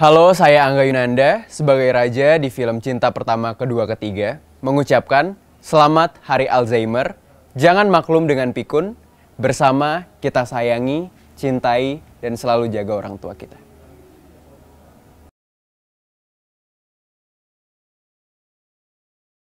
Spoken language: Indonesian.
Halo, saya Angga Yunanda sebagai raja di film Cinta Pertama, Kedua, Ketiga mengucapkan selamat Hari Alzheimer. Jangan maklum dengan pikun. Bersama kita sayangi, cintai dan selalu jaga orang tua kita.